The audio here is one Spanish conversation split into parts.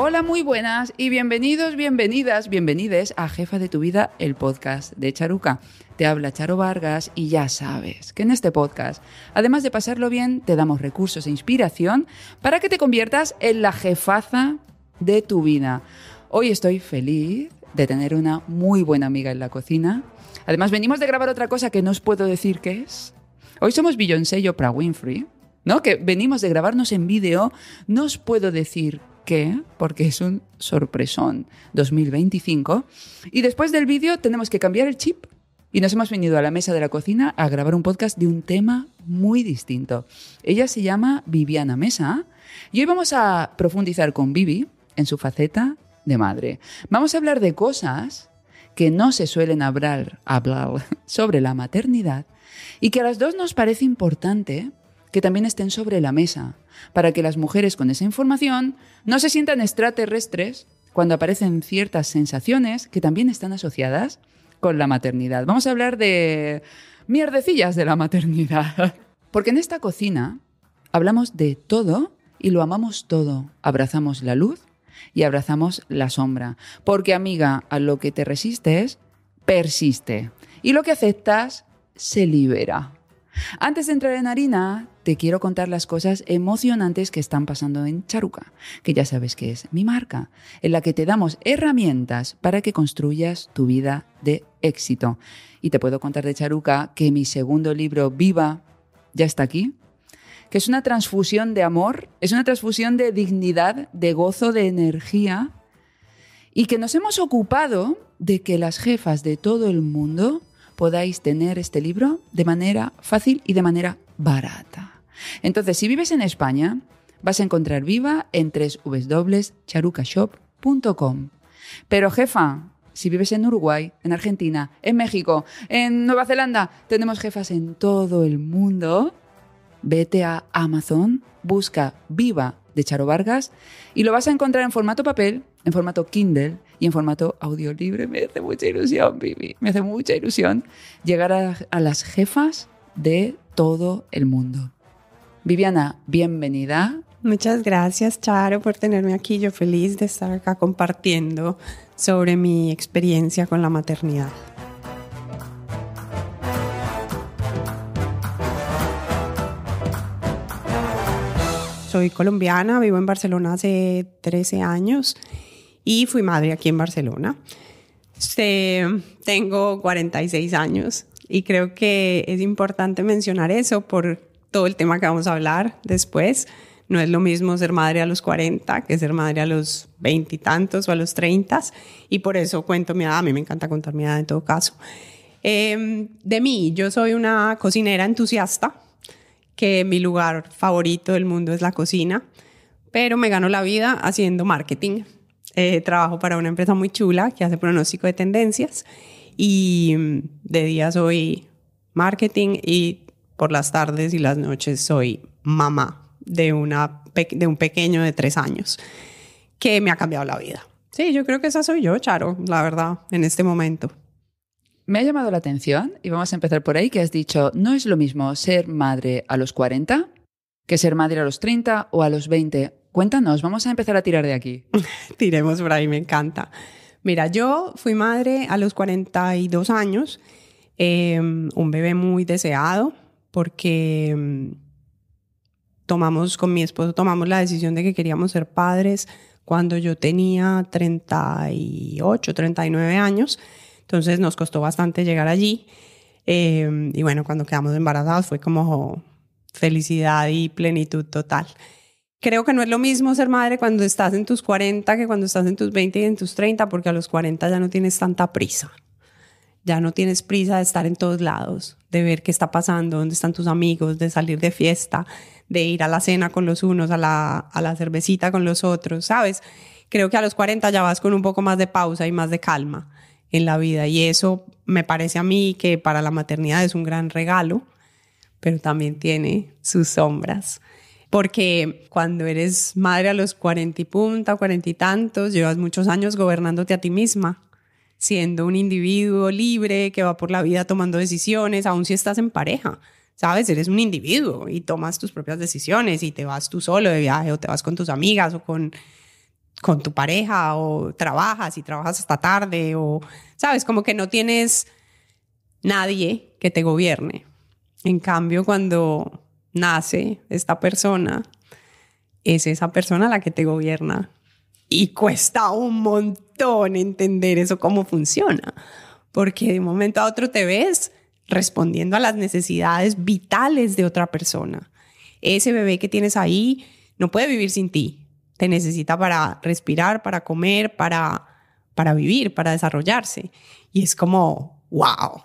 Hola, muy buenas y bienvenidos, bienvenidas, bienvenides a Jefa de tu Vida, el podcast de Charuca. Te habla Charo Vargas y ya sabes que en este podcast, además de pasarlo bien, te damos recursos e inspiración para que te conviertas en la jefaza de tu vida. Hoy estoy feliz de tener una muy buena amiga en la cocina. Además, venimos de grabar otra cosa que no os puedo decir qué es. Hoy somos billoncello para Winfrey, ¿no? Que venimos de grabarnos en vídeo. No os puedo decir qué? Porque es un sorpresón 2025. Y después del vídeo tenemos que cambiar el chip y nos hemos venido a la mesa de la cocina a grabar un podcast de un tema muy distinto. Ella se llama Viviana Mesa y hoy vamos a profundizar con Vivi en su faceta de madre. Vamos a hablar de cosas que no se suelen hablar, hablar sobre la maternidad y que a las dos nos parece importante que también estén sobre la mesa, para que las mujeres con esa información no se sientan extraterrestres cuando aparecen ciertas sensaciones que también están asociadas con la maternidad. Vamos a hablar de mierdecillas de la maternidad. Porque en esta cocina hablamos de todo y lo amamos todo. Abrazamos la luz y abrazamos la sombra. Porque amiga, a lo que te resistes, persiste. Y lo que aceptas, se libera. Antes de entrar en harina, te quiero contar las cosas emocionantes que están pasando en Charuca, que ya sabes que es mi marca, en la que te damos herramientas para que construyas tu vida de éxito. Y te puedo contar de Charuca que mi segundo libro, Viva, ya está aquí, que es una transfusión de amor, es una transfusión de dignidad, de gozo, de energía, y que nos hemos ocupado de que las jefas de todo el mundo podáis tener este libro de manera fácil y de manera barata. Entonces, si vives en España, vas a encontrar Viva en www.charucashop.com. Pero jefa, si vives en Uruguay, en Argentina, en México, en Nueva Zelanda, tenemos jefas en todo el mundo. Vete a Amazon, busca Viva de Charo Vargas y lo vas a encontrar en formato papel, en formato Kindle y en formato audio Me hace mucha ilusión, Vivi. Me hace mucha ilusión llegar a, a las jefas de todo el mundo. Viviana, bienvenida. Muchas gracias, Charo, por tenerme aquí. Yo feliz de estar acá compartiendo sobre mi experiencia con la maternidad. Soy colombiana, vivo en Barcelona hace 13 años y fui madre aquí en Barcelona. tengo 46 años y creo que es importante mencionar eso por todo el tema que vamos a hablar después. No es lo mismo ser madre a los 40 que ser madre a los 20 y tantos o a los 30 y por eso cuento mi edad. A mí me encanta contar mi edad en todo caso. Em, de mí, yo soy una cocinera entusiasta, que mi lugar favorito del mundo es la cocina, pero me gano la vida haciendo marketing eh, trabajo para una empresa muy chula que hace pronóstico de tendencias y mm, de día soy marketing y por las tardes y las noches soy mamá de, una, de un pequeño de tres años que me ha cambiado la vida. Sí, yo creo que esa soy yo, Charo, la verdad, en este momento. Me ha llamado la atención, y vamos a empezar por ahí, que has dicho, no es lo mismo ser madre a los 40 que ser madre a los 30 o a los 20 Cuéntanos, vamos a empezar a tirar de aquí. Tiremos por ahí, me encanta. Mira, yo fui madre a los 42 años, em, un bebé muy deseado, porque em, tomamos, con mi esposo tomamos la decisión de que queríamos ser padres cuando yo tenía 38, 39 años, entonces nos costó bastante llegar allí. Em, y bueno, cuando quedamos embarazados fue como felicidad y plenitud total creo que no es lo mismo ser madre cuando estás en tus 40 que cuando estás en tus 20 y en tus 30, porque a los 40 ya no tienes tanta prisa. Ya no tienes prisa de estar en todos lados, de ver qué está pasando, dónde están tus amigos, de salir de fiesta, de ir a la cena con los unos, a la, a la cervecita con los otros, ¿sabes? Creo que a los 40 ya vas con un poco más de pausa y más de calma en la vida. Y eso me parece a mí que para la maternidad es un gran regalo, pero también tiene sus sombras porque cuando eres madre a los cuarenta y punta, cuarenta y tantos, llevas muchos años gobernándote a ti misma, siendo un individuo libre que va por la vida tomando decisiones, aun si estás en pareja. Sabes, eres un individuo y tomas tus propias decisiones y te vas tú solo de viaje o te vas con tus amigas o con, con tu pareja o trabajas y trabajas hasta tarde o, sabes, como que no tienes nadie que te gobierne. En cambio, cuando nace esta persona, es esa persona la que te gobierna. Y cuesta un montón entender eso cómo funciona, porque de un momento a otro te ves respondiendo a las necesidades vitales de otra persona. Ese bebé que tienes ahí no puede vivir sin ti. Te necesita para respirar, para comer, para, para vivir, para desarrollarse. Y es como, wow,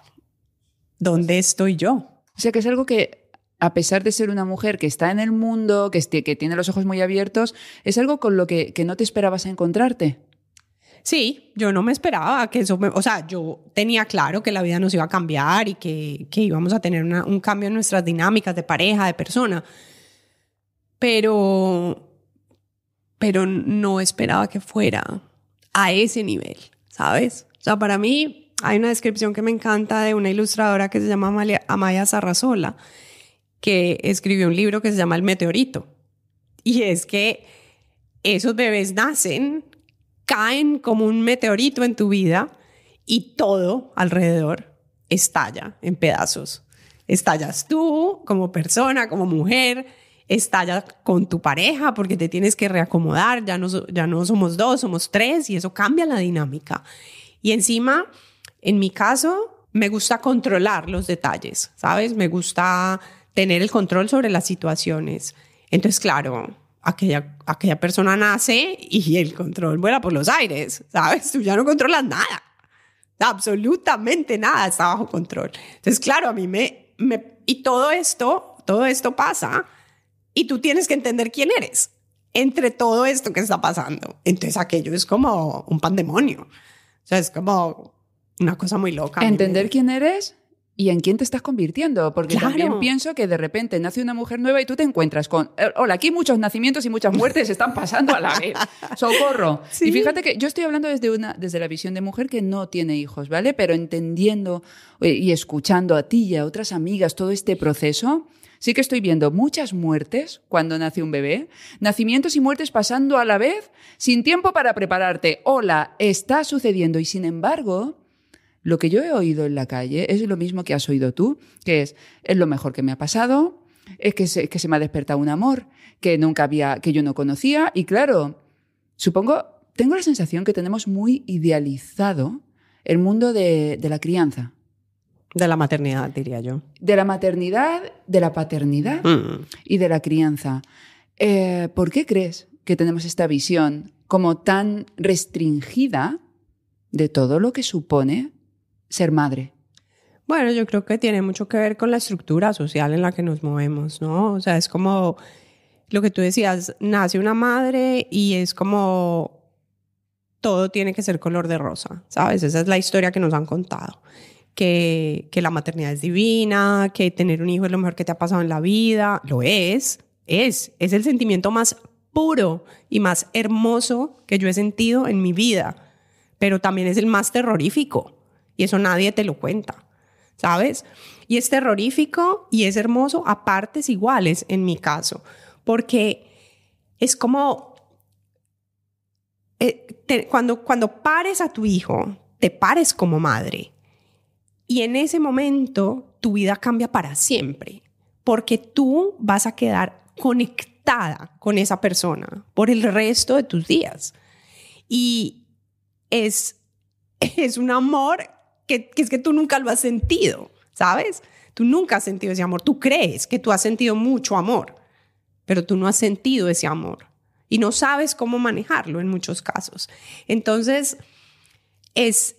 ¿dónde estoy yo? O sea que es algo que a pesar de ser una mujer que está en el mundo, que, tiene los ojos muy abiertos, es algo con lo que, no te esperabas a encontrarte. Sí, yo no me esperaba que eso, o sea, yo tenía claro que la vida nos iba a cambiar y que, íbamos a tener un cambio en nuestras dinámicas de pareja, de persona, pero, pero no esperaba que fuera a ese nivel, ¿sabes? O sea, para mí hay una descripción que me encanta de una ilustradora que se llama Amalia, Amaya Sarrazola que escribió un libro que se llama El meteorito. Y es que esos bebés nacen, caen como un meteorito en tu vida y todo alrededor estalla en pedazos. Estallas tú como persona, como mujer, estallas con tu pareja porque te tienes que reacomodar, ya no, ya no somos dos, somos tres y eso cambia la dinámica. Y encima, en mi caso, me gusta controlar los detalles, ¿sabes? Me gusta tener el control sobre las situaciones. Entonces, claro, aquella, aquella persona nace y el control vuela por los aires, ¿sabes? Tú ya no controlas nada, absolutamente nada está bajo control. Entonces, claro, a mí me, me... Y todo esto, todo esto pasa y tú tienes que entender quién eres entre todo esto que está pasando. Entonces, aquello es como un pandemonio. O sea, es como una cosa muy loca. Entender quién eres ¿Y en quién te estás convirtiendo? Porque también pienso que de repente nace una mujer nueva y tú te encuentras con, eh, hola, aquí muchos nacimientos y muchas muertes están pasando a la vez. Socorro. Y fíjate que yo estoy hablando desde, una, desde la visión de mujer que no tiene hijos, ¿vale? Pero entendiendo eh, y escuchando a ti y a otras amigas todo este proceso, sí que estoy viendo muchas muertes cuando nace un bebé, nacimientos y muertes pasando a la vez, sin tiempo para prepararte. Hola, está sucediendo y sin embargo lo que yo he oído en la calle es lo mismo que has oído tú, que es, lo mejor que me ha pasado, es que se, que se me ha despertado un amor que nunca había, que yo no conocía, y claro, supongo, tengo la sensación que tenemos muy idealizado el mundo de, la crianza. De la maternidad, diría yo. De la maternidad, de la paternidad mm. y de la crianza. Eh, ¿Por qué crees que tenemos esta visión como tan restringida de todo lo que supone ser madre? Bueno, yo creo que tiene mucho que ver con la estructura social en la que nos movemos, ¿no? O sea, es como lo que tú decías, nace una madre y es como todo tiene que ser color de rosa, ¿sabes? Esa es la historia que nos han contado. Que, que la maternidad es divina, que tener un hijo es lo mejor que te ha pasado en la vida, lo es, es, es el sentimiento más puro y más hermoso que yo he sentido en mi vida, pero también es el más terrorífico, eso nadie te lo cuenta, ¿sabes? Y es terrorífico y es hermoso a partes iguales en mi caso, porque es como eh, cuando, cuando pares a tu hijo, te pares como madre. Y en ese momento tu vida cambia para siempre, porque tú vas a quedar conectada con esa persona por el resto de tus días. Y es, es un amor que, es que tú nunca lo has sentido, ¿sabes? Tú nunca has sentido ese amor. Tú crees que tú has sentido mucho amor, pero tú no has sentido ese amor y no sabes cómo manejarlo en muchos casos. Entonces, es,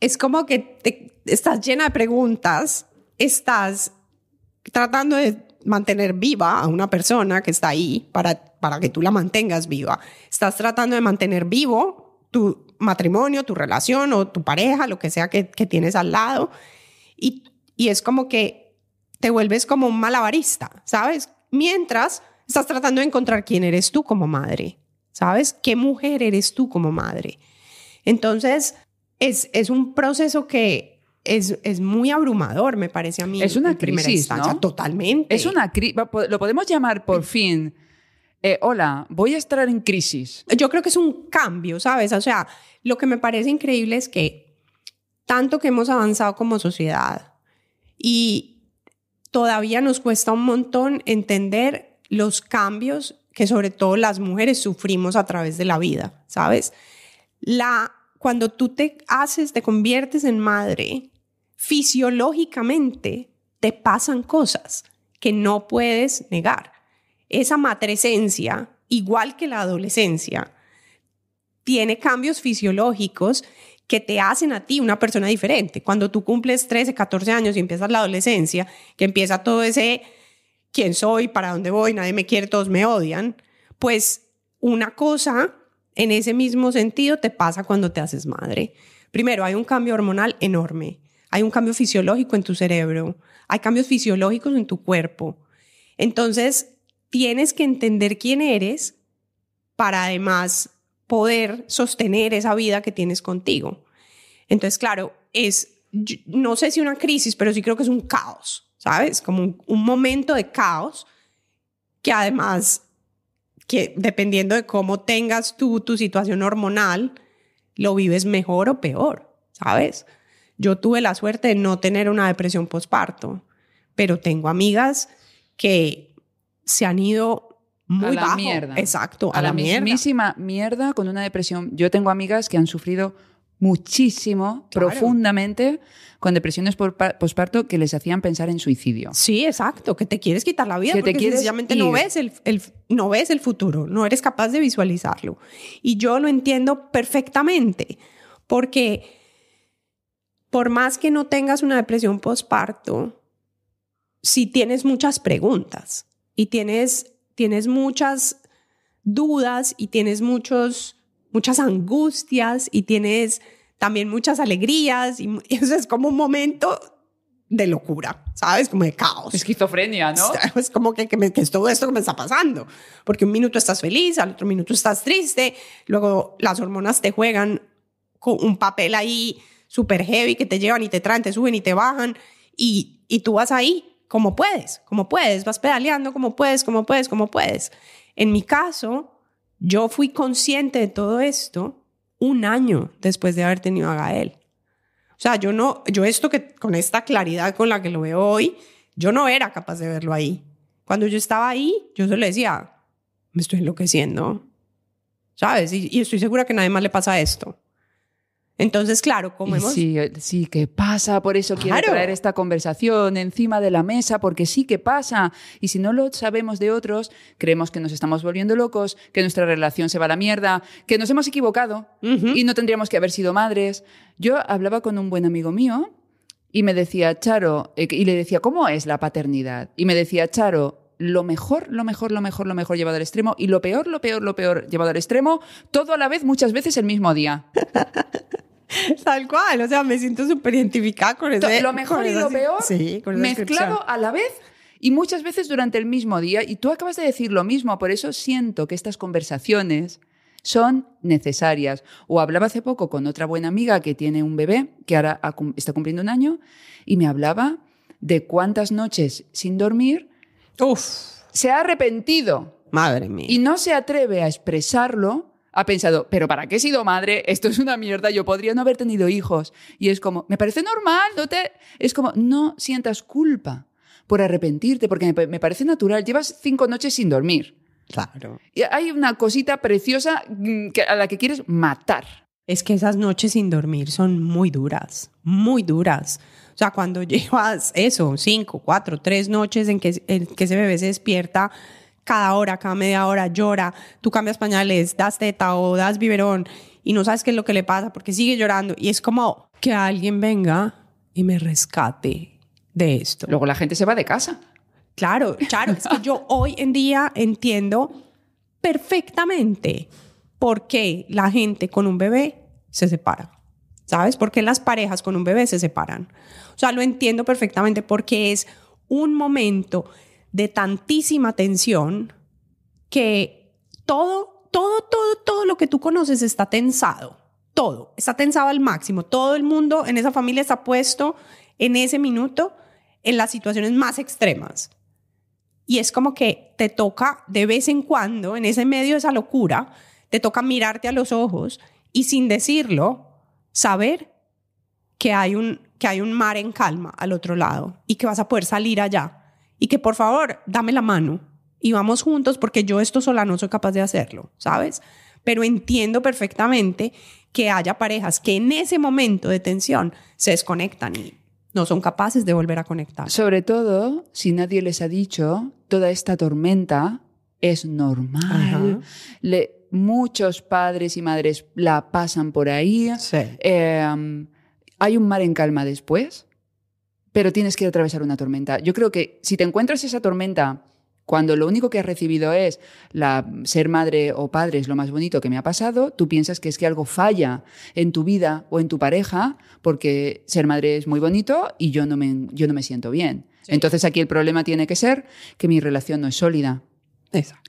es como que estás llena de preguntas, estás tratando de mantener viva a una persona que está ahí para, para que tú la mantengas viva, estás tratando de mantener vivo tu matrimonio, tu relación o tu pareja, lo que sea que, tienes al lado. Y, es como que te vuelves como un malabarista, ¿sabes? Mientras estás tratando de encontrar quién eres tú como madre, ¿sabes? ¿Qué mujer eres tú como madre? Entonces, es, es un proceso que es, es, muy abrumador, me parece a mí. Es una crisis, totalmente. Es una lo podemos llamar por fin eh, hola, voy a estar en crisis. Yo creo que es un cambio, ¿sabes? O sea, lo que me parece increíble es que tanto que hemos avanzado como sociedad y todavía nos cuesta un montón entender los cambios que sobre todo las mujeres sufrimos a través de la vida, ¿sabes? La, cuando tú te haces, te conviertes en madre, fisiológicamente te pasan cosas que no puedes negar esa matresencia, igual que la adolescencia, tiene cambios fisiológicos que te hacen a ti una persona diferente. Cuando tú cumples 13, 14 años y empiezas la adolescencia, que empieza todo ese quién soy, para dónde voy, nadie me quiere, todos me odian, pues una cosa en ese mismo sentido te pasa cuando te haces madre. Primero, hay un cambio hormonal enorme, hay un cambio fisiológico en tu cerebro, hay cambios fisiológicos en tu cuerpo. Entonces, tienes que entender quién eres para además poder sostener esa vida que tienes contigo. Entonces, claro, es, no sé si una crisis, pero sí creo que es un caos, ¿sabes? Como un, momento de caos que además, que dependiendo de cómo tengas tú tu situación hormonal, lo vives mejor o peor, ¿sabes? Yo tuve la suerte de no tener una depresión postparto, pero tengo amigas que se han ido muy a la mierda. Exacto, a, a la, la, mismísima mierda. con una depresión. Yo tengo amigas que han sufrido muchísimo, profundamente, con depresiones por posparto que les hacían pensar en suicidio. Sí, exacto, que te quieres quitar la vida que porque te no ves el, no ves el futuro, no eres capaz de visualizarlo. Y yo lo entiendo perfectamente, porque por más que no tengas una depresión posparto, si tienes muchas preguntas y tienes, tienes muchas dudas y tienes muchos, muchas angustias y tienes también muchas alegrías y eso es como un momento de locura, ¿sabes? Como de caos. Esquizofrenia, ¿no? Es como que, que, es todo esto que me está pasando, porque un minuto estás feliz, al otro minuto estás triste, luego las hormonas te juegan con un papel ahí súper heavy que te llevan y te traen, te suben y te bajan y, y tú vas ahí como puedes, como puedes, vas pedaleando como puedes, como puedes, como puedes. En mi caso, yo fui consciente de todo esto un año después de haber tenido a Gael. O sea, yo no, yo esto que con esta claridad con la que lo veo hoy, yo no era capaz de verlo ahí. Cuando yo estaba ahí, yo solo decía, me estoy enloqueciendo, ¿sabes? Y, y estoy segura que nadie más le pasa esto. Entonces, claro, como hemos... Sí, eh, sí que pasa, por eso quiero traer esta conversación encima de la mesa, porque sí que pasa. Y si no lo sabemos de otros, creemos que nos estamos volviendo locos, que nuestra relación se va a la mierda, que nos hemos equivocado y no tendríamos que haber sido madres. Yo hablaba con un buen amigo mío y me decía, Charo, eh, y le decía, ¿cómo es la paternidad? Y me decía, Charo, lo mejor, lo mejor, lo mejor, lo mejor llevado al extremo y lo peor, lo peor, lo peor llevado al extremo, todo a la vez, muchas veces el mismo día. Tal cual, o sea, me siento súper identificada con eso. Lo mejor y lo peor mezclado a la vez y muchas veces durante el mismo día. Y tú acabas de decir lo mismo, por eso siento que estas conversaciones son necesarias. O hablaba hace poco con otra buena amiga que tiene un bebé, que ahora está cumpliendo un año, y me hablaba de cuántas noches sin dormir se ha arrepentido. Madre mía. Y no se atreve a expresarlo ha pensado, pero ¿para qué he sido madre? Esto es una mierda, yo podría no haber tenido hijos. Y es como, me parece normal, no te... Es como, no sientas culpa por arrepentirte, porque me, parece natural. Llevas cinco noches sin dormir. Claro. Y hay una cosita preciosa mm, a la que quieres matar. Es que esas noches sin dormir son muy duras, muy duras. O sea, cuando llevas eso, cinco, cuatro, tres noches en que, en que ese bebé se despierta cada hora, cada media hora, llora, tú cambias pañales, das teta o das biberón y no sabes qué es lo que le pasa porque sigue llorando. Y es como que alguien venga y me rescate de esto. Luego la gente se va de casa. Claro, claro, es que yo hoy en día entiendo perfectamente por qué la gente con un bebé se separa. ¿Sabes? Por qué las parejas con un bebé se separan. O sea, lo entiendo perfectamente porque es un momento de tantísima tensión que todo, todo, todo, todo lo que tú conoces está tensado. Todo. Está tensado al máximo. Todo el mundo en esa familia está puesto en ese minuto en las situaciones más extremas. Y es como que te toca de vez en cuando, en ese medio de esa locura, te toca mirarte a los ojos y sin decirlo, saber que hay un, que hay un mar en calma al otro lado y que vas a poder salir allá y que por favor dame la mano y vamos juntos porque yo esto sola no soy capaz de hacerlo, ¿sabes? Pero entiendo perfectamente que haya parejas que en ese momento de tensión se desconectan y no son capaces de volver a conectar. Sobre todo si nadie les ha dicho, toda esta tormenta es normal. muchos padres y madres la pasan por ahí. Sí. Em, hay un mar en calma después pero tienes que atravesar una tormenta. Yo creo que si te encuentras esa tormenta cuando lo único que has recibido es la, ser madre o padre es lo más bonito que me ha pasado, tú piensas que es que algo falla en tu vida o en tu pareja porque ser madre es muy bonito y yo no me, yo no me siento bien. Entonces aquí el problema tiene que ser que mi relación no es sólida.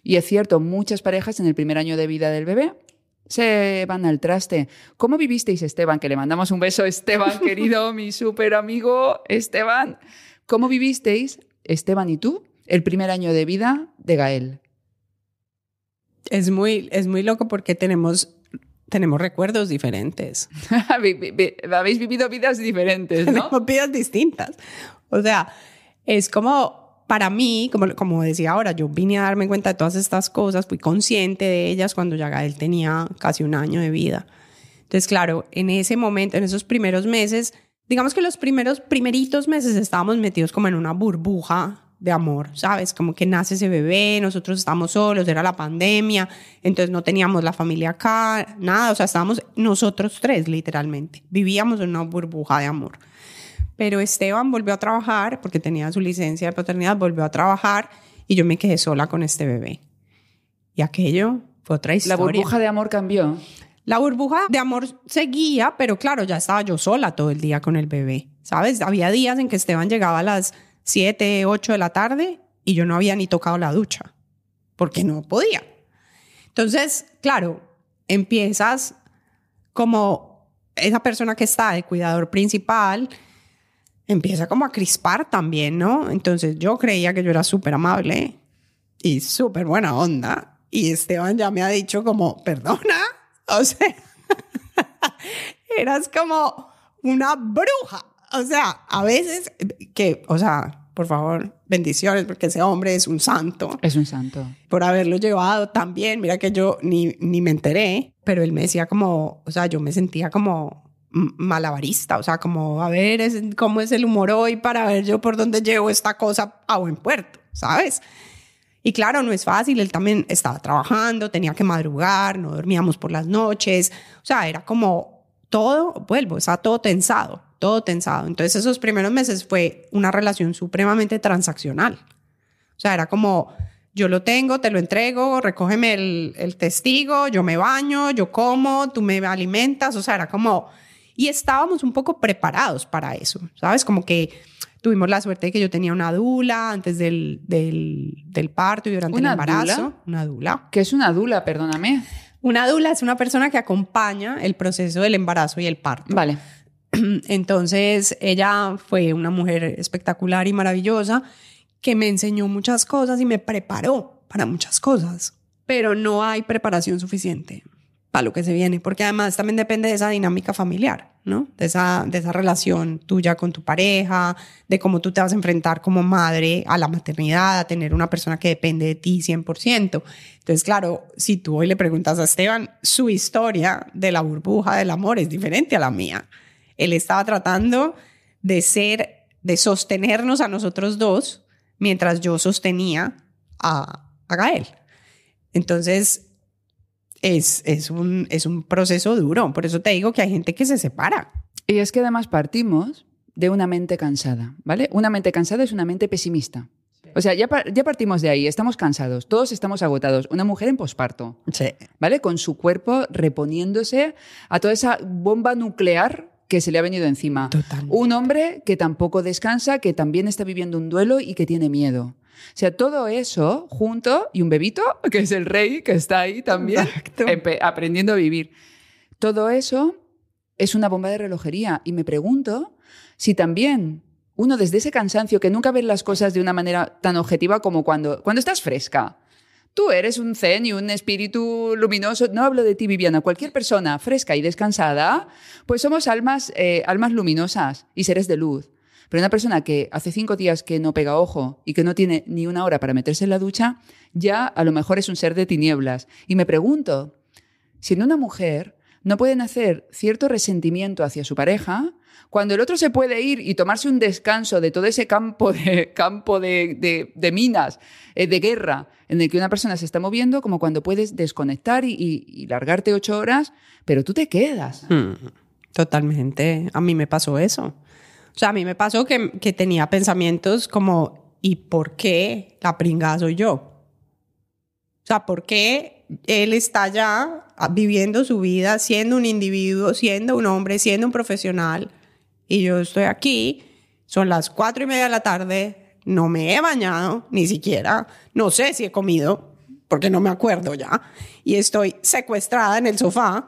Y es cierto, muchas parejas en el primer año de vida del bebé se van al traste. ¿Cómo vivisteis, Esteban? Que le mandamos un beso Esteban, querido, mi súper amigo Esteban. ¿Cómo vivisteis, Esteban y tú, el primer año de vida de Gael? Es muy, es muy loco porque tenemos, tenemos recuerdos diferentes. Habéis vivido vidas diferentes, ¿no? vidas distintas. O sea, es como para mí, como, como decía ahora, yo vine a darme cuenta de todas estas cosas, fui consciente de ellas cuando ya él tenía casi un año de vida. Entonces, claro, en ese momento, en esos primeros meses, digamos que los primeros, primeritos meses estábamos metidos como en una burbuja de amor, ¿sabes? Como que nace ese bebé, nosotros estamos solos, era la pandemia, entonces no teníamos la familia acá, nada, o sea, estábamos nosotros tres literalmente, vivíamos en una burbuja de amor. Pero Esteban volvió a trabajar porque tenía su licencia de paternidad, volvió a trabajar y yo me quedé sola con este bebé. Y aquello fue otra historia. La burbuja de amor cambió. La burbuja de amor seguía, pero claro, ya estaba yo sola todo el día con el bebé. ¿Sabes? Había días en que Esteban llegaba a las 7, 8 de la tarde y yo no había ni tocado la ducha porque no podía. Entonces, claro, empiezas como esa persona que está de cuidador principal, empieza como a crispar también, ¿no? Entonces yo creía que yo era súper amable y súper buena onda. Y Esteban ya me ha dicho como, perdona, o sea, eras como una bruja. O sea, a veces que, o sea, por favor, bendiciones, porque ese hombre es un santo. Es un santo. Por haberlo llevado también, mira que yo ni, ni me enteré, pero él me decía como, o sea, yo me sentía como malabarista, o sea, como a ver cómo es el humor hoy para ver yo por dónde llevo esta cosa a buen puerto, ¿sabes? Y claro, no es fácil, él también estaba trabajando, tenía que madrugar, no dormíamos por las noches, o sea, era como todo, vuelvo, estaba todo tensado, todo tensado. Entonces esos primeros meses fue una relación supremamente transaccional, o sea, era como yo lo tengo, te lo entrego, recógeme el, el testigo, yo me baño, yo como, tú me alimentas, o sea, era como y estábamos un poco preparados para eso, ¿sabes? Como que tuvimos la suerte de que yo tenía una dula antes del, parto y durante el embarazo. Una dula. ¿Qué es una dula? Perdóname. Una dula es una persona que acompaña el proceso del embarazo y el parto. Vale. Entonces, ella fue una mujer espectacular y maravillosa que me enseñó muchas cosas y me preparó para muchas cosas, pero no hay preparación suficiente para lo que se viene, porque además también depende de esa dinámica familiar, ¿no? De esa, de esa relación tuya con tu pareja, de cómo tú te vas a enfrentar como madre a la maternidad, a tener una persona que depende de ti 100%. Entonces, claro, si tú hoy le preguntas a Esteban, su historia de la burbuja del amor es diferente a la mía. Él estaba tratando de ser, de sostenernos a nosotros dos mientras yo sostenía a, a Gael. Entonces, es, es, un, proceso duro. Por eso te digo que hay gente que se separa. Y es que además partimos de una mente cansada, ¿vale? Una mente cansada es una mente pesimista. O sea, ya, ya, partimos de ahí, estamos cansados, todos estamos agotados. Una mujer en posparto, ¿vale? Con su cuerpo reponiéndose a toda esa bomba nuclear que se le ha venido encima. Un hombre que tampoco descansa, que también está viviendo un duelo y que tiene miedo. O sea, todo eso junto y un bebito, que es el rey, que está ahí también, aprendiendo a vivir. Todo eso es una bomba de relojería y me pregunto si también uno desde ese cansancio que nunca ve las cosas de una manera tan objetiva como cuando, estás fresca. Tú eres un zen y un espíritu luminoso. No hablo de ti, Viviana. Cualquier persona fresca y descansada, pues somos almas, eh, almas luminosas y seres de luz. Pero una persona que hace cinco días que no pega ojo y que no tiene ni una hora para meterse en la ducha, ya a lo mejor es un ser de tinieblas. Y me pregunto, si en una mujer, no pueden hacer cierto resentimiento hacia su pareja cuando el otro se puede ir y tomarse un descanso de todo ese campo de, campo de, minas, eh, de guerra, en el que una persona se está moviendo, como cuando puedes desconectar y, largarte ocho horas, pero tú te quedas. Hmm, totalmente. A mí me pasó eso. O sea, a mí me pasó que, tenía pensamientos como, ¿y por qué la pringada soy yo? O sea, ¿por qué él está ya viviendo su vida, siendo un individuo, siendo un hombre, siendo un profesional? Y yo estoy aquí, son las cuatro y media de la tarde, no me he bañado, ni siquiera, no sé si he comido, porque no me acuerdo ya, y estoy secuestrada en el sofá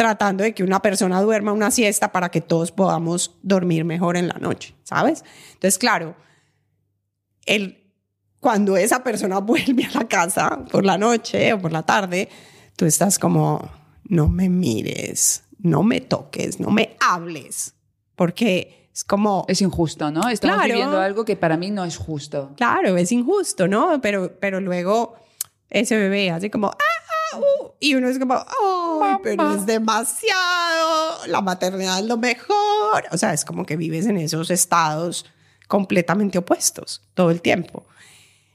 tratando de que una persona duerma una siesta para que todos podamos dormir mejor en la noche, ¿sabes? Entonces, claro, el, cuando esa persona vuelve a la casa por la noche o por la tarde, tú estás como, no me mires, no me toques, no me hables, porque es como... Es injusto, ¿no? Estamos claro, algo que para mí no es justo. Claro, es injusto, ¿no? Pero, pero luego ese bebé hace como, ¡ah! Y uno es como, pero es demasiado! La maternidad es lo mejor. O sea, es como que vives en esos estados completamente opuestos todo el tiempo.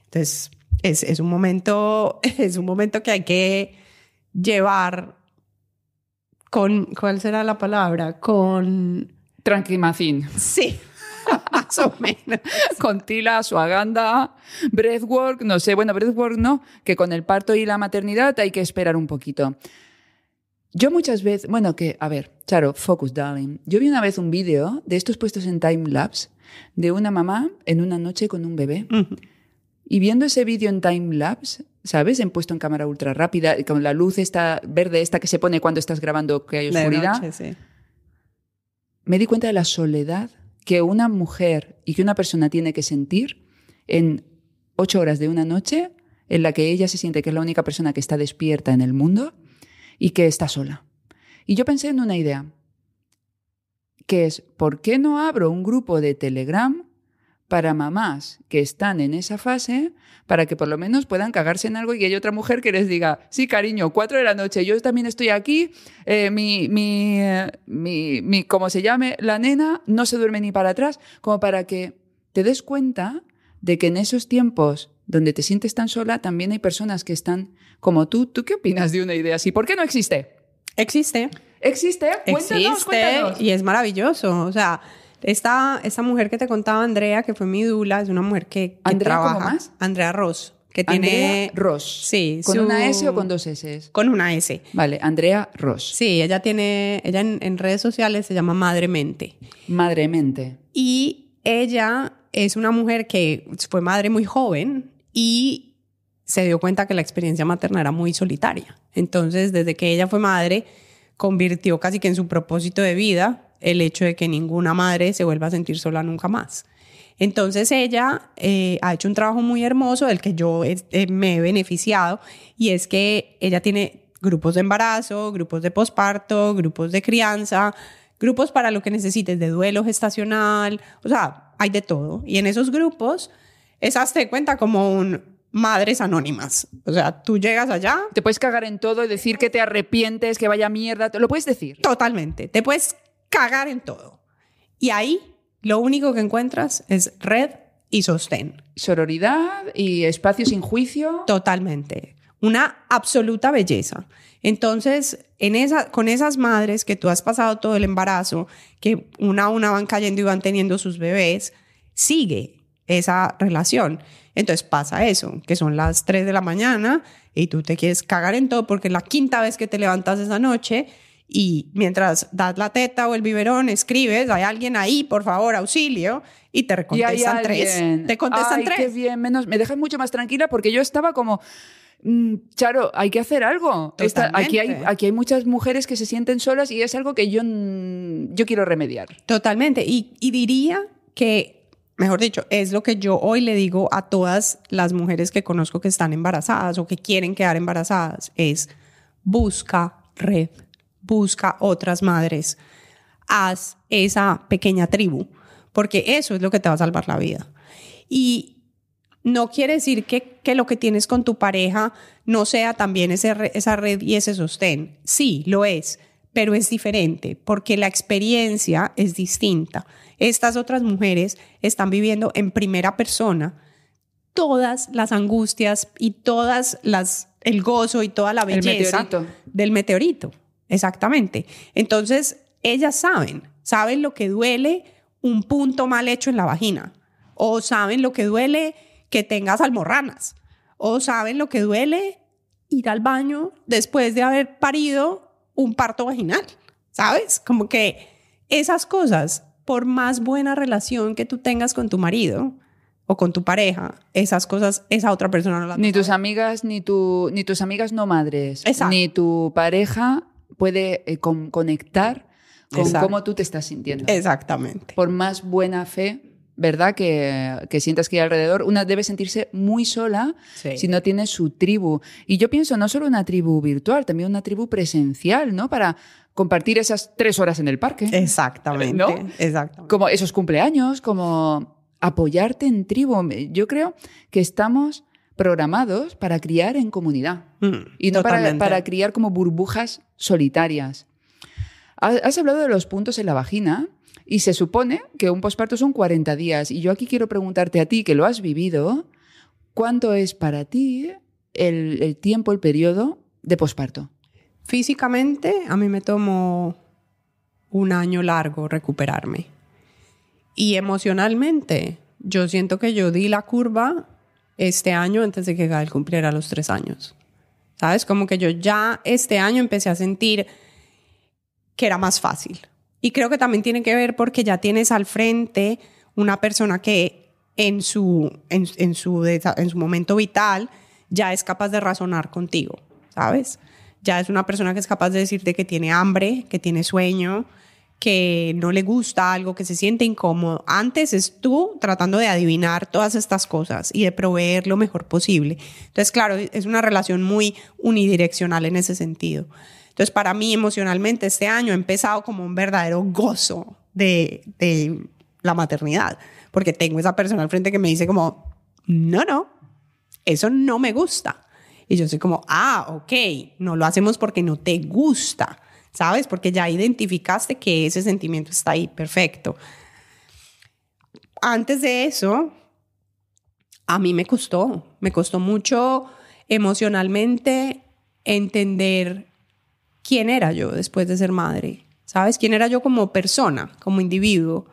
Entonces, es, un momento, es un momento que hay que llevar con, ¿cuál será la palabra? Con... tranquilmacin. Sí. Con Tila, Suaganda, Breathwork, no sé, bueno, Breathwork no, que con el parto y la maternidad hay que esperar un poquito. Yo muchas veces, bueno, que, a ver, Charo, focus, darling. Yo vi una vez un vídeo de estos puestos en time lapse de una mamá en una noche con un bebé. Y viendo ese vídeo en time lapse, ¿sabes? En puesto en cámara ultra rápida, con la luz esta verde, esta que se pone cuando estás grabando que hay oscuridad. Me di cuenta de la soledad que una mujer y que una persona tiene que sentir en ocho horas de una noche en la que ella se siente que es la única persona que está despierta en el mundo y que está sola. Y yo pensé en una idea, que es, ¿por qué no abro un grupo de Telegram para mamás que están en esa fase, para que por lo menos puedan cagarse en algo y hay otra mujer que les diga, sí, cariño, cuatro de la noche, yo también estoy aquí, eh, mi, mi, eh, mi, mi, como se llame, la nena no se duerme ni para atrás, como para que te des cuenta de que en esos tiempos donde te sientes tan sola, también hay personas que están como tú. ¿Tú qué opinas de una idea así? ¿Por qué no existe? Existe. Existe, cuéntanos, Existe y es maravilloso. O sea, esta, mujer que te contaba, Andrea, que fue mi dula, es una mujer que, Andrea, trabaja. más? Andrea Ross. Que tiene. Ross. Sí. ¿Con una S o con dos S? Con una S. Vale, Andrea Ross. Sí, ella tiene. Ella en, en redes sociales se llama madre mente Y ella es una mujer que fue madre muy joven y se dio cuenta que la experiencia materna era muy solitaria. Entonces, desde que ella fue madre, convirtió casi que en su propósito de vida el hecho de que ninguna madre se vuelva a sentir sola nunca más. Entonces ella eh, ha hecho un trabajo muy hermoso del que yo este, me he beneficiado y es que ella tiene grupos de embarazo, grupos de posparto, grupos de crianza, grupos para lo que necesites de duelo gestacional, o sea, hay de todo. Y en esos grupos esas te cuentan como un madres anónimas. O sea, tú llegas allá. Te puedes cagar en todo y decir que te arrepientes, que vaya mierda. ¿Lo puedes decir? Totalmente. Te puedes cagar en todo. Y ahí lo único que encuentras es red y sostén. Sororidad y espacio sin juicio. Totalmente. Una absoluta belleza. Entonces, en esa, con esas madres que tú has pasado todo el embarazo, que una a una van cayendo y van teniendo sus bebés, sigue esa relación. Entonces pasa eso, que son las 3 de la mañana y tú te quieres cagar en todo porque la quinta vez que te levantas esa noche y mientras das la teta o el biberón, escribes, hay alguien ahí, por favor, auxilio, y te contestan tres. Te contestan Ay, tres. Qué bien, menos, me dejas mucho más tranquila porque yo estaba como... Mm, Charo, hay que hacer algo. aquí, hay, aquí hay muchas mujeres que se sienten solas y es algo que yo, mm, yo quiero remediar. Totalmente. Y, y diría que, mejor dicho, es lo que yo hoy le digo a todas las mujeres que conozco que están embarazadas o que quieren quedar embarazadas, es busca red busca otras madres. Haz esa pequeña tribu, porque eso es lo que te va a salvar la vida. Y no quiere decir que, lo que tienes con tu pareja no sea también ese, esa red y ese sostén. Sí, lo es, pero es diferente, porque la experiencia es distinta. Estas otras mujeres están viviendo en primera persona todas las angustias y todas las el gozo y toda la belleza del meteorito. Exactamente. Entonces, ellas saben, saben lo que duele un punto mal hecho en la vagina, o saben lo que duele que tengas almorranas, o saben lo que duele ir al baño después de haber parido un parto vaginal, ¿sabes? Como que esas cosas, por más buena relación que tú tengas con tu marido, o con tu pareja, esas cosas, esa otra persona no las Ni tus amigas, ni, tu, ni tus amigas no madres, ni tu pareja puede eh, conectar con cómo tú te estás sintiendo. Exactamente. Por más buena fe, ¿verdad? Que, sientas que hay alrededor, una debe sentirse muy sola si no tiene su tribu. Y yo pienso no solo una tribu virtual, también una tribu presencial, ¿no? Para compartir esas tres horas en el parque. Exactamente. ¿no? Exactamente. Como esos cumpleaños, como apoyarte en tribu. Yo creo que estamos programados para criar en comunidad mm, y no para, criar como burbujas solitarias. Has hablado de los puntos en la vagina y se supone que un posparto son 40 días y yo aquí quiero preguntarte a ti que lo has vivido, ¿cuánto es para ti el, el tiempo, el periodo de posparto? Físicamente a mí me tomó un año largo recuperarme. Y emocionalmente, yo siento que yo di la curva este año antes de que Gael cumpliera los tres años. ¿Sabes? Como que yo ya este año empecé a sentir que era más fácil. Y creo que también tiene que ver porque ya tienes al frente una persona que en su, en su, en su momento vital ya es capaz de razonar contigo, ¿sabes? Ya es una persona que es capaz de decirte que tiene hambre, que tiene sueño, que no le gusta algo, que se siente incómodo. Antes es tú tratando de adivinar todas estas cosas y de proveer lo mejor posible. Entonces, claro, es una relación muy unidireccional en ese sentido. Entonces, para mí emocionalmente este año ha empezado como un verdadero gozo de, de la maternidad, porque tengo esa persona al frente que me dice como, no, no, eso no me gusta. Y yo soy como, ah, ok, no lo hacemos porque no te gusta ¿sabes? Porque ya identificaste que ese sentimiento está ahí, perfecto. Antes de eso, a mí me costó, me costó mucho emocionalmente entender quién era yo después de ser madre, ¿sabes? ¿Quién era yo como persona, como individuo?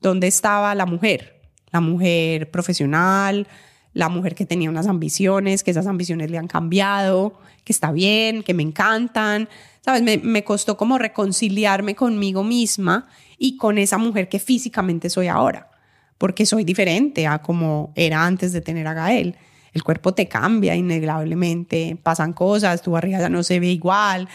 ¿Dónde estaba la mujer? La mujer profesional, la mujer que tenía unas ambiciones, que esas ambiciones le han cambiado, que está bien, que me encantan, ¿sabes? Me, costó como reconciliarme conmigo misma y con esa mujer que físicamente soy ahora, porque soy diferente a como era antes de tener a Gael. El cuerpo te cambia innegablemente, pasan cosas, tu barriga ya no se ve igual,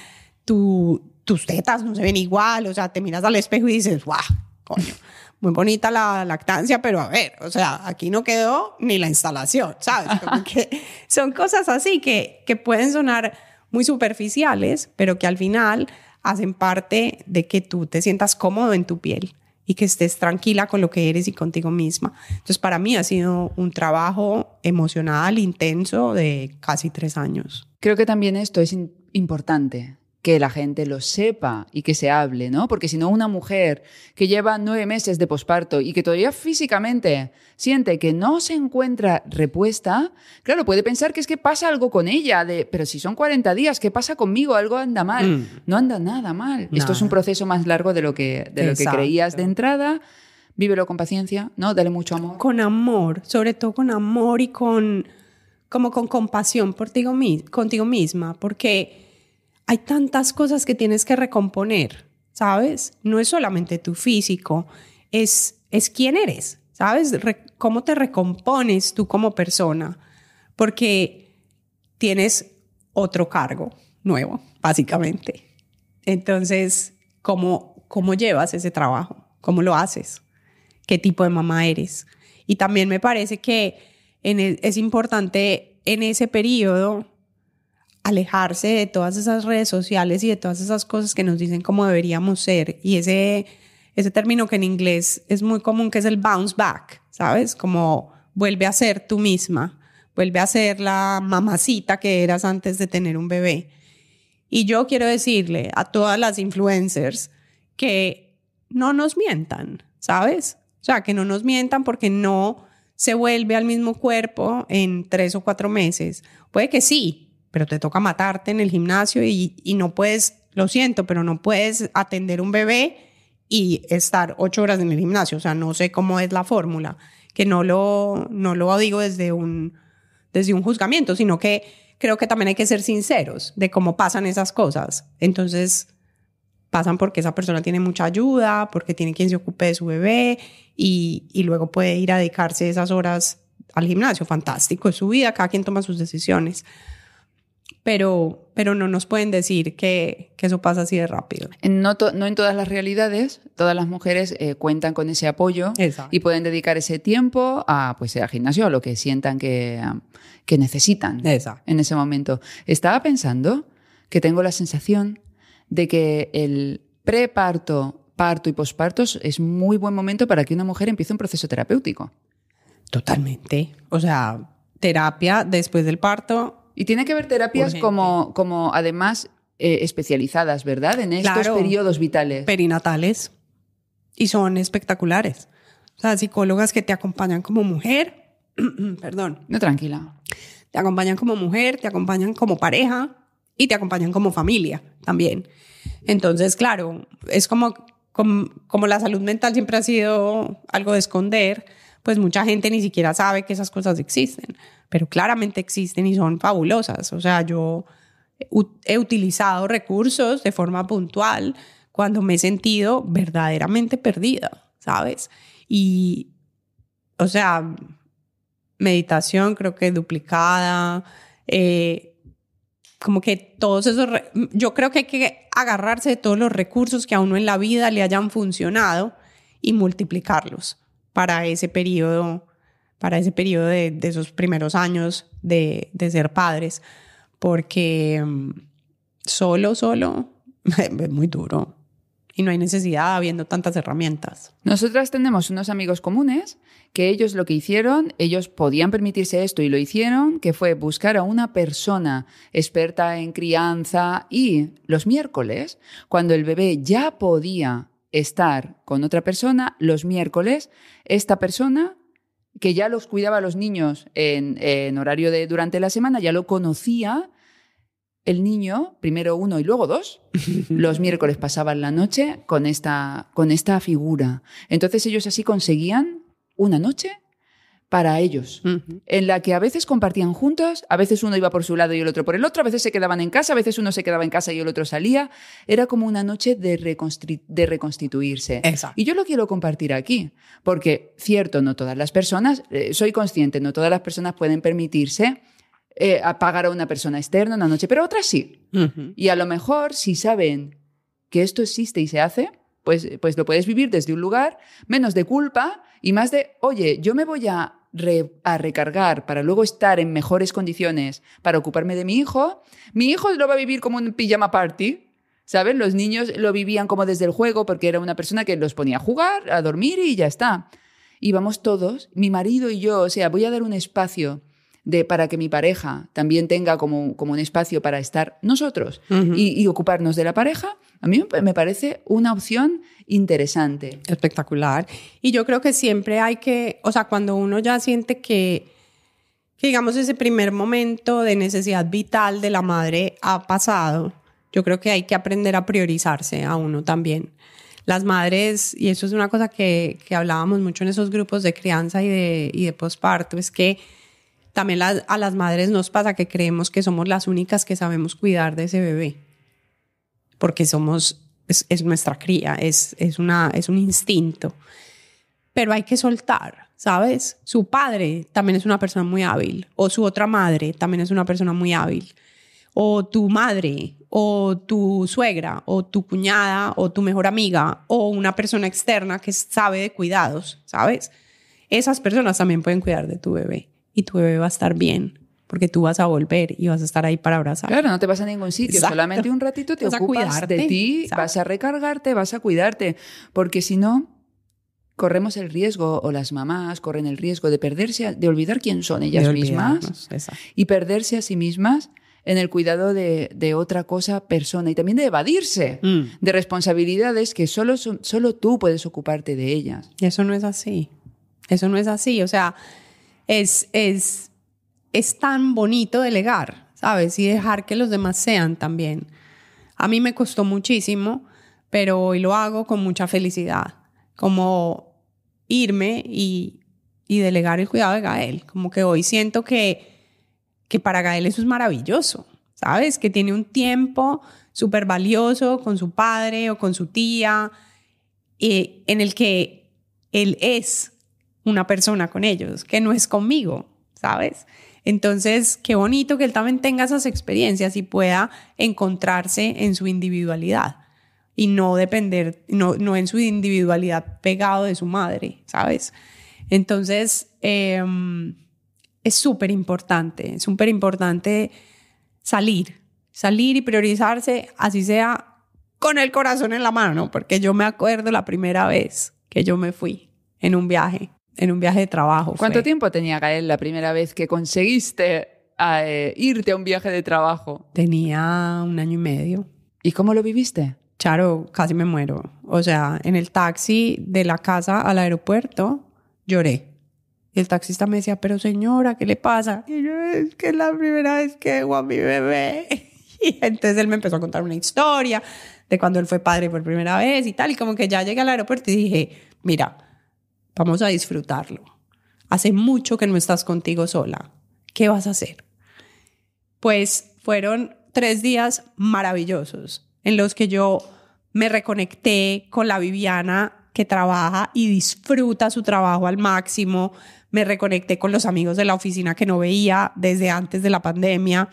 tu, tus tetas no se ven igual, o sea, te miras al espejo y dices, ¡guau! Coño, muy bonita la lactancia, pero a ver, o sea, aquí no quedó ni la instalación, ¿sabes? son cosas así que, que pueden sonar muy superficiales, pero que al final hacen parte de que tú te sientas cómodo en tu piel y que estés tranquila con lo que eres y contigo misma. Entonces, para mí ha sido un trabajo emocional intenso de casi tres años. Creo que también esto es importante, que la gente lo sepa y que se hable, ¿no? Porque si no, una mujer que lleva nueve meses de posparto y que todavía físicamente siente que no se encuentra repuesta, claro, puede pensar que es que pasa algo con ella, de, pero si son 40 días, ¿qué pasa conmigo? Algo anda mal. Mm. No anda nada mal. Esto es un proceso más largo de lo que, que creías de entrada. Vívelo con paciencia, ¿no? Dale mucho amor. Con amor, sobre todo con amor y con, como con compasión por contigo misma, porque hay tantas cosas que tienes que recomponer, ¿sabes? No es solamente tu físico, es, es quién eres, ¿sabes? cómo te recompones tú como persona, porque tienes otro cargo nuevo, básicamente. Entonces, ¿cómo, cómo llevas ese trabajo? ¿Cómo lo haces? ¿Qué tipo de mamá eres? Y también me parece que en e, es importante en ese periodo alejarse de todas esas redes sociales y de todas esas cosas que nos dicen cómo deberíamos ser. Y ese, ese término que en inglés es muy común, que es el bounce back, ¿sabes? Como vuelve a ser tú misma, vuelve a ser la mamacita que eras antes de tener un bebé. Y yo quiero decirle a todas las influencers que no nos mientan, ¿sabes? O sea, que no nos mientan porque no se vuelve al mismo cuerpo en tres o cuatro meses. Puede que sí, pero te toca matarte en el gimnasio y, no puedes, lo siento, pero no puedes atender un bebé y estar ocho horas en el gimnasio. O sea, no sé cómo es la fórmula, que no lo, no lo digo desde un, desde un juzgamiento, sino que creo que también hay que ser sinceros de cómo pasan esas cosas. Entonces, pasan porque esa persona tiene mucha ayuda, porque tiene quien se ocupe de su bebé y, y luego puede ir a dedicarse esas horas al gimnasio. Fantástico, es su vida, cada quien toma sus decisiones pero, no nos pueden decir que, eso pasa así de rápido. No, en todas las realidades, todas las mujeres eh, cuentan con ese apoyo y pueden dedicar ese tiempo a, pues, gimnasio, a lo que sientan que, necesitan en ese momento. Estaba pensando que tengo la sensación de que el preparto, parto y posparto es muy buen momento para que una mujer empiece un proceso terapéutico. Totalmente. O sea, terapia después del parto y tiene que ver terapias como, como además eh, especializadas, ¿verdad? En estos periodos vitales. Perinatales. Y son espectaculares. O sea, psicólogas que te acompañan como mujer. Perdón. No, tranquila. Te acompañan como mujer, te acompañan como pareja y te acompañan como familia también. Entonces, claro, es como, como la salud mental siempre ha sido algo de esconder, pues mucha gente ni siquiera sabe que esas cosas existen pero claramente existen y son fabulosas. O sea, yo he utilizado recursos de forma puntual cuando me he sentido verdaderamente perdida, ¿sabes? Y, o sea, meditación creo que duplicada, eh, como que todos esos, yo creo que hay que agarrarse de todos los recursos que a uno en la vida le hayan funcionado y multiplicarlos para ese periodo para ese periodo de, esos primeros años de, de, ser padres, porque mm, solo, solo, es muy duro. Y no hay necesidad habiendo tantas herramientas. Nosotras tenemos unos amigos comunes que ellos lo que hicieron, ellos podían permitirse esto y lo hicieron, que fue buscar a una persona experta en crianza y los miércoles, cuando el bebé ya podía estar con otra persona, los miércoles esta persona que ya los cuidaba los niños en, en horario de durante la semana, ya lo conocía el niño, primero uno y luego dos, los miércoles pasaban la noche con esta, con esta figura. Entonces ellos así conseguían una noche para ellos, en la que a veces compartían juntos, a veces uno iba por su lado y el otro por el otro, a veces se quedaban en casa, a veces uno se quedaba en casa y el otro salía. Era como una noche de, de reconstituirse. Exacto. Y yo lo quiero compartir aquí, porque cierto, no todas las personas, eh, soy consciente, no todas las personas pueden permitirse eh, apagar a pagar a una persona externa una noche, pero otras sí. Y a lo mejor si saben que esto existe y se hace, pues, pues, lo puedes vivir desde un lugar menos de culpa y más de, oye, yo me voy a, a recargar para luego estar en mejores condiciones para ocuparme de mi hijo. Mi hijo lo va a vivir como un pijama party, saben Los niños lo vivían como desde el juego porque era una persona que los ponía a jugar, a dormir y ya está. Y vamos todos, mi marido y yo, o sea, voy a dar un espacio de para que mi pareja también tenga como, como un espacio para estar nosotros y, ocuparnos de la pareja, a mí me parece una opción interesante. Espectacular. Y yo creo que siempre hay que, o sea, cuando uno ya siente que, que digamos, ese primer momento de necesidad vital de la madre ha pasado, yo creo que hay que aprender a priorizarse a uno también las madres, y eso es una cosa que, que, hablábamos mucho en esos grupos de crianza y de, y de posparto, es que también a las madres nos pasa que creemos que somos las únicas que sabemos cuidar de ese bebé, porque somos, es, es nuestra cría, es, es, una, es un instinto. Pero hay que soltar, ¿sabes? Su padre también es una persona muy hábil, o su otra madre también es una persona muy hábil, o tu madre, o tu suegra, o tu cuñada, o tu mejor amiga, o una persona externa que sabe de cuidados, ¿sabes? Esas personas también pueden cuidar de tu bebé y tu bebé va a estar bien porque tú vas a volver y vas a estar ahí para abrazar. Claro, no te vas a ningún sitio, solamente un ratito te vas ocupas a de ti, vas a recargarte, vas a cuidarte, porque si no corremos el riesgo o las mamás corren el riesgo de perderse, de olvidar quién son ellas mismas y perderse a sí mismas en el cuidado de, otra cosa, persona, y también de evadirse mm. de responsabilidades que solo, solo tú puedes ocuparte de ellas. Y eso no es así. Eso no es así. O sea, es, es, tan bonito delegar, ¿sabes? Y dejar que los demás sean también. A mí me costó muchísimo, pero hoy lo hago con mucha felicidad. Como irme y, y delegar el cuidado de Gael. Como que hoy siento que, que para Gael eso es maravilloso, ¿sabes? Que tiene un tiempo súper valioso con su padre o con su tía, y eh, en el que él es una persona con ellos, que no es conmigo, ¿sabes? Entonces, qué bonito que él también tenga esas experiencias y pueda encontrarse en su individualidad y no depender, no, en su individualidad pegado de su madre, ¿sabes? Entonces, em, es súper importante, es súper importante salir, salir y priorizarse, así sea con el corazón en la mano, porque yo me acuerdo la primera vez que yo me fui en un viaje en un viaje de trabajo. ¿Cuánto tiempo tenía Gael la primera vez que conseguiste eh, irte a un viaje de trabajo? Tenía un año y medio. ¿Y cómo lo viviste? Charo, casi me muero. O sea, en el taxi de la casa al aeropuerto lloré. Y el taxista me decía, pero señora, ¿qué le pasa? Y yo, es que es la primera vez que veo a mi bebé. Y entonces él me empezó a contar una historia de cuando él fue padre por primera vez y tal. Y como que ya llegué al aeropuerto y dije, mira, Vamos a disfrutarlo. Hace mucho que no estás contigo sola. ¿Qué vas a hacer? Pues fueron tres días maravillosos en los que yo me reconecté con la Viviana que trabaja y disfruta su trabajo al máximo. Me reconecté con los amigos de la oficina que no veía desde antes de la pandemia.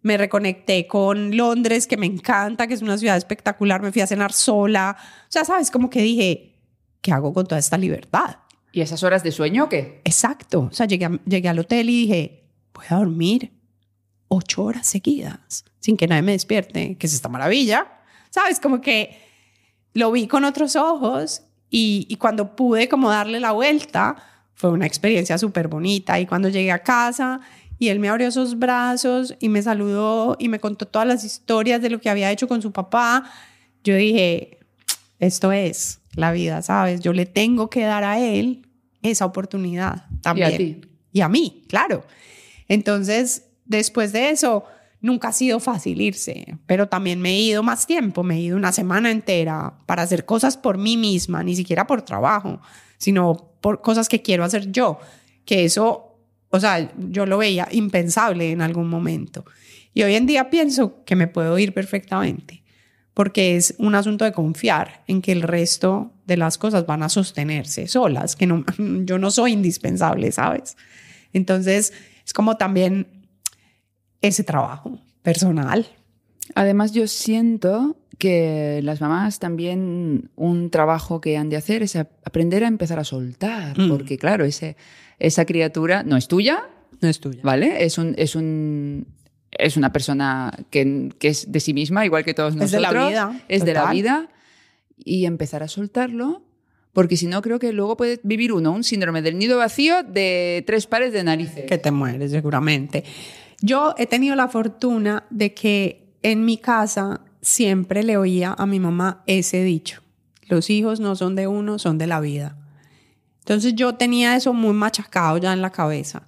Me reconecté con Londres, que me encanta, que es una ciudad espectacular. Me fui a cenar sola. O sea, sabes, como que dije, ¿qué hago con toda esta libertad? ¿Y esas horas de sueño o qué? Exacto. O sea, llegué, al hotel y dije, voy a dormir ocho horas seguidas sin que nadie me despierte, que es esta maravilla. ¿Sabes? Como que lo vi con otros ojos y, cuando pude como darle la vuelta, fue una experiencia súper bonita. Y cuando llegué a casa y él me abrió sus brazos y me saludó y me contó todas las historias de lo que había hecho con su papá, yo dije, esto es, la vida, ¿sabes? Yo le tengo que dar a él esa oportunidad también. Y a mí, claro. Entonces, después de eso, nunca ha sido fácil irse, pero también me he ido más tiempo, me he ido una semana entera para hacer cosas por mí misma, ni siquiera por trabajo, sino por cosas que quiero hacer yo, que eso, o sea, yo lo veía impensable en algún momento. Y hoy en día pienso que me puedo ir perfectamente porque es un asunto de confiar en que el resto de las cosas van a sostenerse solas, que no, yo no soy indispensable, ¿sabes? Entonces, es como también ese trabajo personal. Además, yo siento que las mamás también un trabajo que han de hacer es aprender a empezar a soltar, mm. porque claro, ese, esa criatura no es tuya. No es tuya. ¿Vale? Es un, es un es una persona que, es de sí misma, igual que todos nosotros. Es de la vida. Es de la vida. Y empezar a soltarlo, porque si no, creo que luego puede vivir uno un síndrome del nido vacío de tres pares de narices. Que te mueres, seguramente. Yo he tenido la fortuna de que en mi casa siempre le oía a mi mamá ese dicho: los hijos no son de uno, son de la vida. Entonces yo tenía eso muy machacado ya en la cabeza.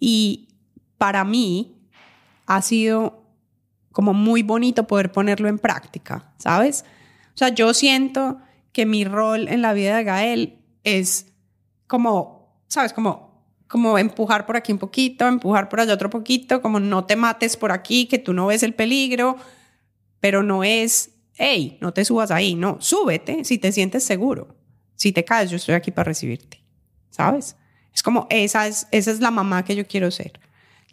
Y para mí, ha sido como muy bonito poder ponerlo en práctica, ¿sabes? O sea, yo siento que mi rol en la vida de Gael es como, ¿sabes? Como, como empujar por aquí un poquito, empujar por allá otro poquito, como no te mates por aquí, que tú no ves el peligro, pero no es, hey, no te subas ahí, no, súbete si te sientes seguro. Si te caes, yo estoy aquí para recibirte, ¿sabes? Es como, esa es, esa es la mamá que yo quiero ser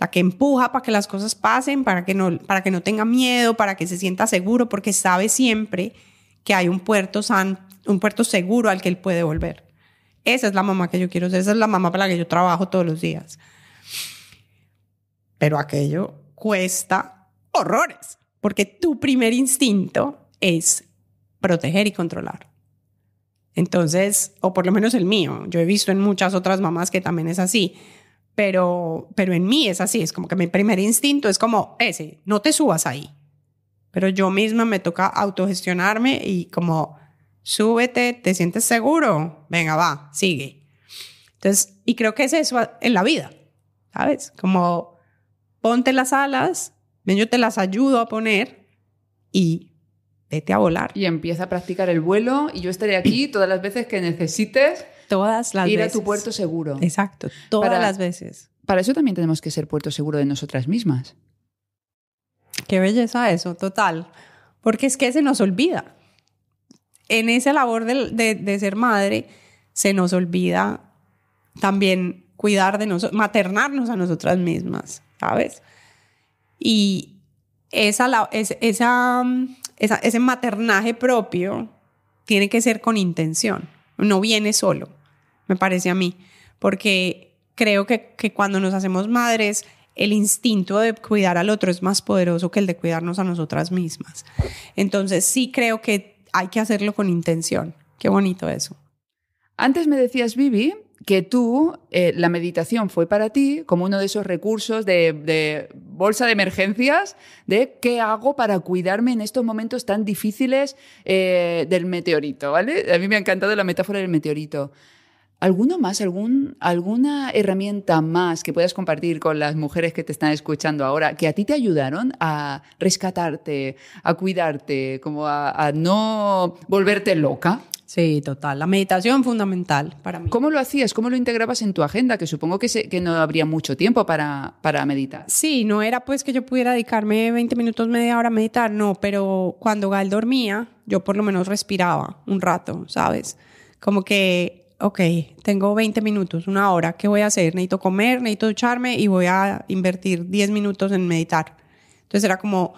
la que empuja para que las cosas pasen, para que, no, para que no tenga miedo, para que se sienta seguro, porque sabe siempre que hay un puerto, un puerto seguro al que él puede volver. Esa es la mamá que yo quiero ser, esa es la mamá para la que yo trabajo todos los días. Pero aquello cuesta horrores, porque tu primer instinto es proteger y controlar. Entonces, o por lo menos el mío, yo he visto en muchas otras mamás que también es así, pero, en mí es así, es como que mi primer instinto es como ese, no te subas ahí. Pero yo misma me toca autogestionarme y como súbete, te sientes seguro, venga, va, sigue. Entonces, y creo que es eso en la vida, ¿sabes? Como ponte las alas, yo te las ayudo a poner y vete a volar. Y empieza a practicar el vuelo y yo estaré aquí todas las veces que necesites Todas las veces. Ir a tu puerto seguro. Exacto, todas las veces. Para eso también tenemos que ser puerto seguro de nosotras mismas. Qué belleza eso, total. Porque es que se nos olvida. En esa labor de, ser madre, se nos olvida también cuidar de nosotros, maternarnos a nosotras mismas, ¿sabes? Y esa, esa, ese maternaje propio tiene que ser con intención, no viene solo me parece a mí, porque creo que, cuando nos hacemos madres, el instinto de cuidar al otro es más poderoso que el de cuidarnos a nosotras mismas. Entonces sí creo que hay que hacerlo con intención. Qué bonito eso. Antes me decías, Vivi, que tú, eh, la meditación fue para ti como uno de esos recursos de, bolsa de emergencias, de qué hago para cuidarme en estos momentos tan difíciles eh, del meteorito, ¿vale? A mí me ha encantado la metáfora del meteorito. ¿Alguno más, algún, alguna herramienta más que puedas compartir con las mujeres que te están escuchando ahora, que a ti te ayudaron a rescatarte, a cuidarte, como a, no volverte loca? Sí, total. La meditación fundamental para mí. ¿Cómo lo hacías? ¿Cómo lo integrabas en tu agenda? Que supongo que, que no habría mucho tiempo para, meditar. Sí, no era pues que yo pudiera dedicarme 20 minutos, media hora a meditar, no, pero cuando Gael dormía, yo por lo menos respiraba un rato, ¿sabes? Como que ok, tengo 20 minutos, una hora, ¿qué voy a hacer? Necesito comer, necesito ducharme y voy a invertir 10 minutos en meditar. Entonces era como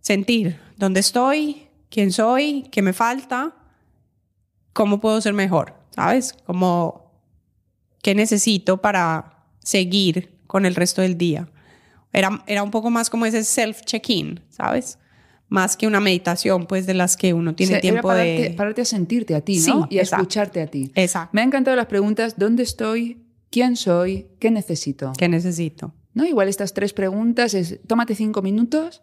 sentir dónde estoy, quién soy, qué me falta, cómo puedo ser mejor, ¿sabes? Como qué necesito para seguir con el resto del día. Era, era un poco más como ese self-check-in, ¿sabes? más que una meditación, pues de las que uno tiene tiempo de... Pararte a sentirte a ti, ¿no? y a escucharte a ti. Exacto. Me han encantado las preguntas, ¿dónde estoy? ¿Quién soy? ¿Qué necesito? ¿Qué necesito? ¿No? Igual estas tres preguntas es, tómate cinco minutos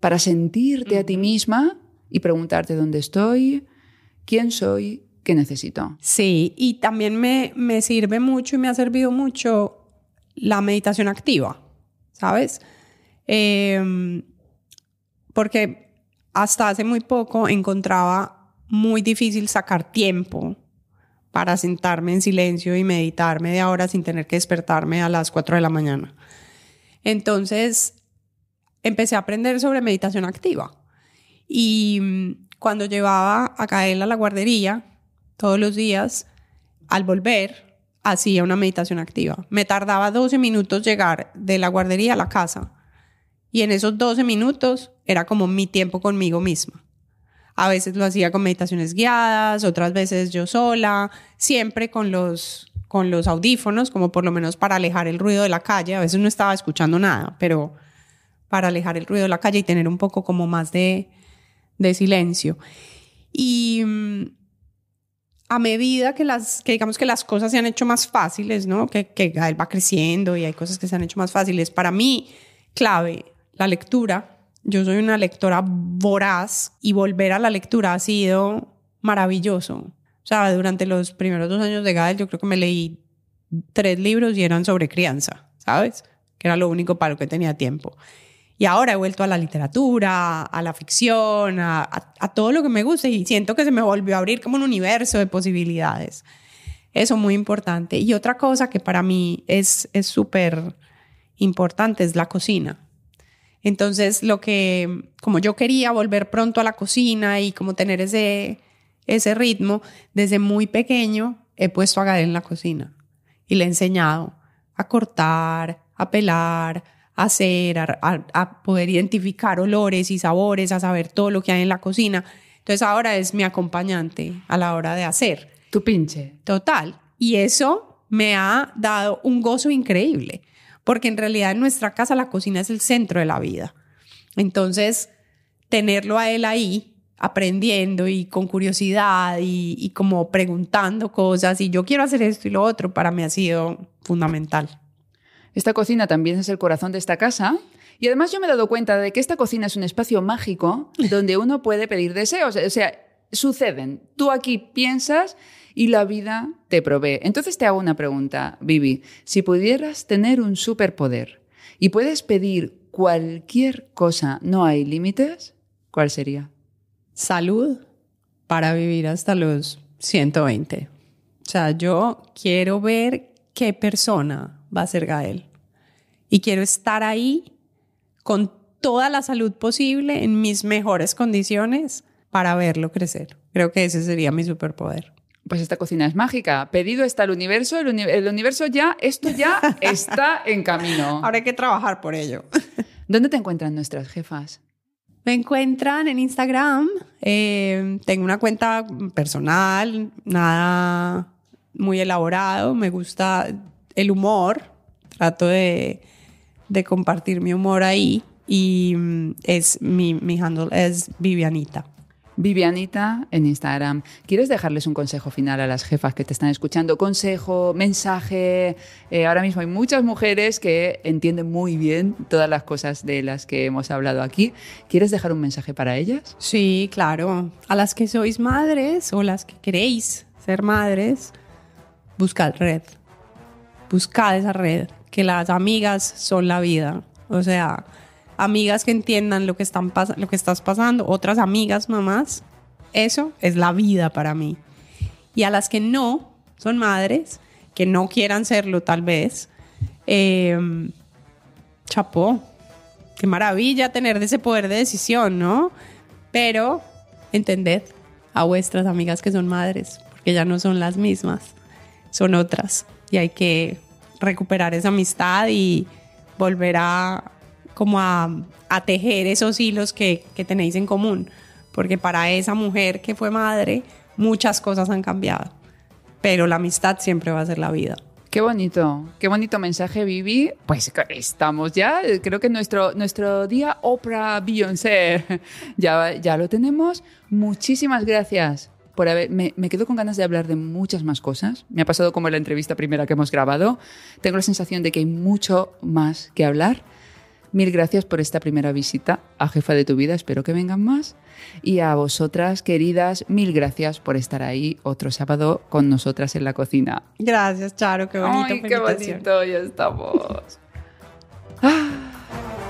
para sentirte a ti misma y preguntarte dónde estoy, quién soy, qué necesito. Sí, y también me, me sirve mucho y me ha servido mucho la meditación activa, ¿sabes? Eh, porque hasta hace muy poco encontraba muy difícil sacar tiempo para sentarme en silencio y meditar media hora sin tener que despertarme a las 4 de la mañana. Entonces, empecé a aprender sobre meditación activa. Y mm, cuando llevaba a Kael a la guardería, todos los días, al volver, hacía una meditación activa. Me tardaba 12 minutos llegar de la guardería a la casa. Y en esos 12 minutos era como mi tiempo conmigo misma. A veces lo hacía con meditaciones guiadas, otras veces yo sola, siempre con los, con los audífonos, como por lo menos para alejar el ruido de la calle. A veces no estaba escuchando nada, pero para alejar el ruido de la calle y tener un poco como más de, de silencio. Y mm, a medida que las, que digamos que las cosas se han hecho más fáciles, ¿no? Que, que Gael va creciendo y hay cosas que se han hecho más fáciles. Para mí, clave la lectura. Yo soy una lectora voraz y volver a la lectura ha sido maravilloso. O sea, durante los primeros dos años de Gael yo creo que me leí tres libros y eran sobre crianza, ¿sabes? Que era lo único para lo que tenía tiempo. Y ahora he vuelto a la literatura, a la ficción, a, todo lo que me gusta y siento que se me volvió a abrir como un universo de posibilidades. Eso muy importante. Y otra cosa que para mí es súper importante es la cocina. Entonces, lo que, como yo quería volver pronto a la cocina y como tener ese, ese ritmo, desde muy pequeño he puesto a Gael en la cocina y le he enseñado a cortar, a pelar, a hacer, a, a poder identificar olores y sabores, a saber todo lo que hay en la cocina. Entonces ahora es mi acompañante a la hora de hacer. Tu pinche. Total. Y eso me ha dado un gozo increíble porque en realidad en nuestra casa la cocina es el centro de la vida. Entonces, tenerlo a él ahí aprendiendo y con curiosidad y, como preguntando cosas y yo quiero hacer esto y lo otro, para mí ha sido fundamental. Esta cocina también es el corazón de esta casa. Y además yo me he dado cuenta de que esta cocina es un espacio mágico donde uno puede pedir deseos. O sea, suceden. Tú aquí piensas y la vida te provee. Entonces te hago una pregunta, Vivi. Si pudieras tener un superpoder y puedes pedir cualquier cosa, no hay límites, ¿cuál sería? Salud para vivir hasta los 120. O sea, yo quiero ver qué persona va a ser Gael. Y quiero estar ahí con toda la salud posible, en mis mejores condiciones, para verlo crecer. Creo que ese sería mi superpoder. Pues esta cocina es mágica. Pedido está el universo, el, universo ya, esto ya está en camino. Ahora hay que trabajar por ello. ¿Dónde te encuentran nuestras jefas? Me encuentran en Instagram. Eh, tengo una cuenta personal, nada muy elaborado. Me gusta el humor. Trato de, compartir mi humor ahí. Y mm, es mi handle es Vivianita. Vivianita en Instagram. ¿Quieres dejarles un consejo final a las jefas que te están escuchando? Consejo, mensaje. Eh, ahora mismo hay muchas mujeres que entienden muy bien todas las cosas de las que hemos hablado aquí. ¿Quieres dejar un mensaje para ellas? Sí, claro. A las que sois madres o las que queréis ser madres, buscad red. Buscad esa red, que las amigas son la vida. O sea, amigas que entiendan lo que, están lo que estás pasando, otras amigas, mamás. Eso es la vida para mí. Y a las que no son madres, que no quieran serlo tal vez, eh, chapó. Qué maravilla tener ese poder de decisión, ¿no? Pero entended a vuestras amigas que son madres, porque ya no son las mismas, son otras. Y hay que recuperar esa amistad y volver a, como a, tejer esos hilos que, tenéis en común, porque para esa mujer que fue madre, muchas cosas han cambiado, pero la amistad siempre va a ser la vida. Qué bonito, qué bonito mensaje, Vivi. Pues estamos ya, creo que nuestro, nuestro día Oprah Beyoncé ya, ya lo tenemos. Muchísimas gracias por haber. me, quedo con ganas de hablar de muchas más cosas. Me ha pasado como en la entrevista primera que hemos grabado. Tengo la sensación de que hay mucho más que hablar. Mil gracias por esta primera visita a Jefa de tu Vida, espero que vengan más. Y a vosotras, queridas, mil gracias por estar ahí otro sábado con nosotras en la cocina. Gracias, Charo, qué bonito. Ay, qué bonito, ya estamos. Ah.